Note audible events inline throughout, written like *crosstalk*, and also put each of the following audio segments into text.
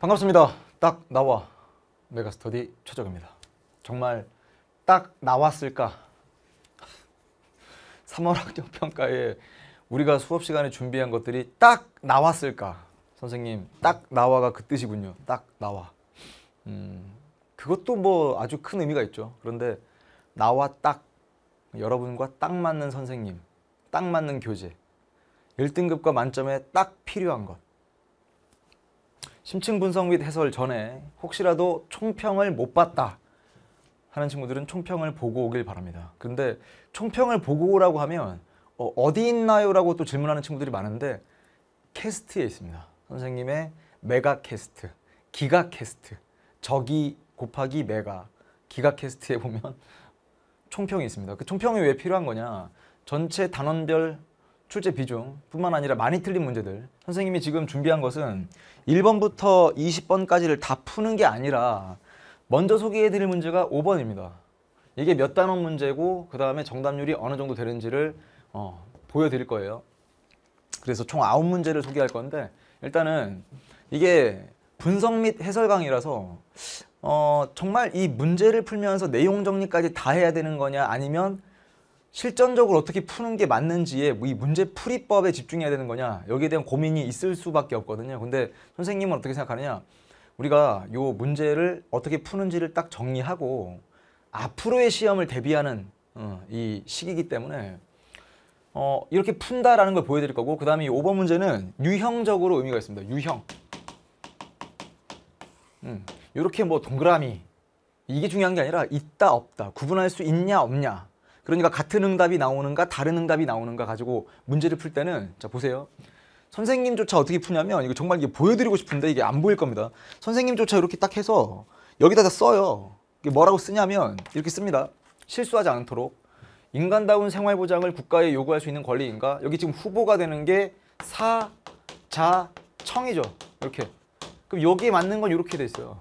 반갑습니다. 딱 나와 메가스터디 최적입니다. 정말 딱 나왔을까? 3월 *laughs* 학력 평가에 우리가 수업 시간에 준비한 것들이 딱 나왔을까? 선생님, 딱 나와가 그 뜻이군요. 딱 나와. 음, 그것도 뭐 아주 큰 의미가 있죠. 그런데 나와 딱 여러분과 딱 맞는 선생님, 딱 맞는 교재, 1등급과 만점에 딱 필요한 것. 심층 분석 및 해설 전에 혹시라도 총평을 못 봤다 하는 친구들은 총평을 보고 오길 바랍니다. 근데 총평을 보고 오라고 하면 어, 디 있나요? 라고 또 질문하는 친구들이 많은데 캐스트에 있습니다. 선생님의 메가 캐스트, 기가 캐스트, 저기 곱하기 메가, 기가 캐스트에 보면 총평이 있습니다. 그 총평이 왜 필요한 거냐? 전체 단원별 출제 비중뿐만 아니라 많이 틀린 문제들 선생님이 지금 준비한 것은 1번부터 20번까지를 다 푸는 게 아니라 먼저 소개해드릴 문제가 5번입니다. 이게 몇 단원 문제고 그 다음에 정답률이 어느 정도 되는지를 어, 보여드릴 거예요. 그래서 총 9문제를 소개할 건데 일단은 이게 분석 및 해설 강의라서 어, 정말 이 문제를 풀면서 내용 정리까지 다 해야 되는 거냐 아니면 실전적으로 어떻게 푸는 게 맞는지에 이 문제 풀이법에 집중해야 되는 거냐 여기에 대한 고민이 있을 수밖에 없거든요. 근데 선생님은 어떻게 생각하느냐 우리가 요 문제를 어떻게 푸는지를 딱 정리하고 앞으로의 시험을 대비하는 어, 이 시기이기 때문에 어, 이렇게 푼다라는 걸 보여드릴 거고 그 다음에 이 5번 문제는 유형적으로 의미가 있습니다. 유형 음, 이렇게 뭐 동그라미 이게 중요한 게 아니라 있다 없다 구분할 수 있냐 없냐 그러니까 같은 응답이 나오는가 다른 응답이 나오는가 가지고 문제를 풀 때는 자 보세요. 선생님조차 어떻게 푸냐면 이거 정말 이게 보여드리고 싶은데 이게 안 보일 겁니다. 선생님조차 이렇게 딱 해서 여기다 다 써요. 이게 뭐라고 쓰냐면 이렇게 씁니다. 실수하지 않도록 인간다운 생활보장을 국가에 요구할 수 있는 권리인가? 여기 지금 후보가 되는 게 사, 자, 청이죠. 이렇게. 그럼 여기에 맞는 건 이렇게 돼 있어요.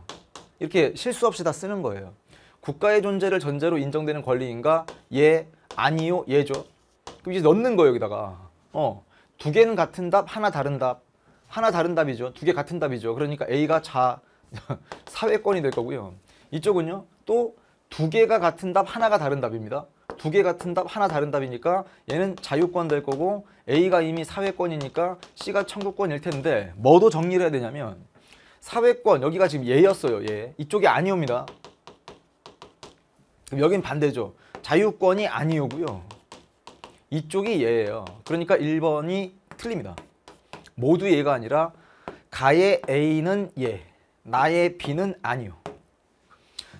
이렇게 실수 없이 다 쓰는 거예요. 국가의 존재를 전제로 인정되는 권리인가? 예, 아니요, 예죠. 그럼 이제 넣는 거예요, 여기다가. 어, 두 개는 같은 답, 하나 다른 답. 하나 다른 답이죠. 두 개 같은 답이죠. 그러니까 A가 자, *laughs* 사회권이 될 거고요. 이쪽은요, 또 두 개가 같은 답, 하나가 다른 답입니다. 두 개 같은 답, 하나 다른 답이니까 얘는 자유권 될 거고 A가 이미 사회권이니까 C가 청구권일 텐데 뭐도 정리를 해야 되냐면 사회권, 여기가 지금 예였어요, 예. 이쪽이 아니옵니다. 그럼 여긴 반대죠. 자유권이 아니오고요. 이쪽이 예예요. 그러니까 1번이 틀립니다. 모두 예가 아니라 가의 A는 예, 나의 B는 아니요.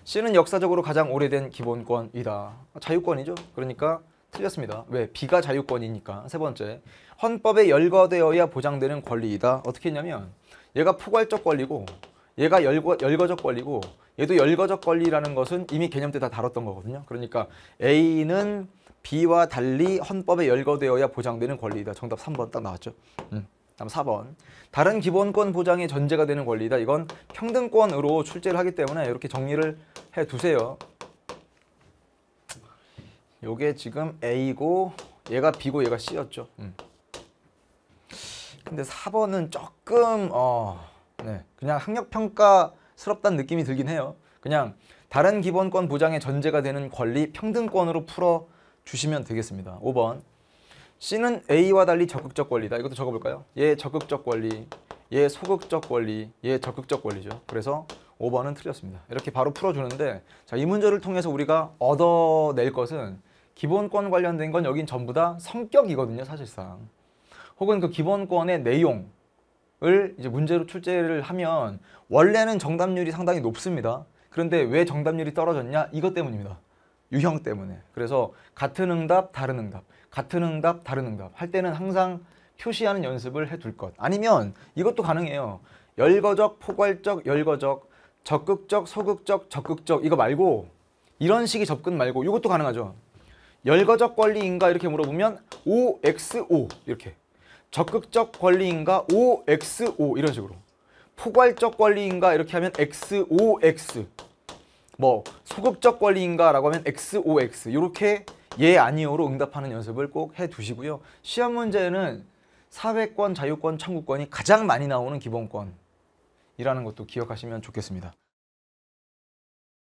C는 역사적으로 가장 오래된 기본권이다. 자유권이죠. 그러니까 틀렸습니다. 왜? B가 자유권이니까. 세 번째, 헌법에 열거되어야 보장되는 권리이다. 어떻게 했냐면 얘가 포괄적 권리고 얘가 열거, 열거적 권리고 얘도 열거적 권리라는 것은 이미 개념 때 다 다뤘던 거거든요. 그러니까 A는 B와 달리 헌법에 열거되어야 보장되는 권리이다. 정답 3번 딱 나왔죠. 음, 다음 4번. 다른 기본권 보장의 전제가 되는 권리다. 이 이건 평등권으로 출제를 하기 때문에 이렇게 정리를 해두세요. 요게 지금 A고 얘가 B고 얘가 C였죠. 음. 근데 4번은 조금 어, 네, 그냥 학력평가 스럽다는 느낌이 들긴 해요. 그냥 다른 기본권 보장의 전제가 되는 권리 평등권으로 풀어 주시면 되겠습니다. 5번 C는 A와 달리 적극적 권리다. 이것도 적어볼까요? 얘 예, 적극적 권리, 얘 예, 소극적 권리, 얘 예, 적극적 권리죠. 그래서 5번은 틀렸습니다. 이렇게 바로 풀어주는데 자, 이 문제를 통해서 우리가 얻어낼 것은 기본권 관련된 건 여긴 전부 다 성격이거든요. 사실상. 혹은 그 기본권의 내용, 을 이제 문제로 출제를 하면 원래는 정답률이 상당히 높습니다. 그런데 왜 정답률이 떨어졌냐? 이것 때문입니다. 유형 때문에. 그래서 같은 응답, 다른 응답, 같은 응답, 다른 응답 할 때는 항상 표시하는 연습을 해 둘 것. 아니면 이것도 가능해요. 열거적, 포괄적, 열거적, 적극적, 소극적, 적극적 이거 말고 이런 식의 접근 말고 이것도 가능하죠. 열거적 권리인가 이렇게 물어보면 OXO 이렇게 적극적 권리인가 OXO 이런 식으로 포괄적 권리인가 이렇게 하면 XOX 뭐 소극적 권리인가 라고 하면 XOX 이렇게 예 아니오로 응답하는 연습을 꼭 해두시고요 시험 문제는 사회권, 자유권, 청구권이 가장 많이 나오는 기본권이라는 것도 기억하시면 좋겠습니다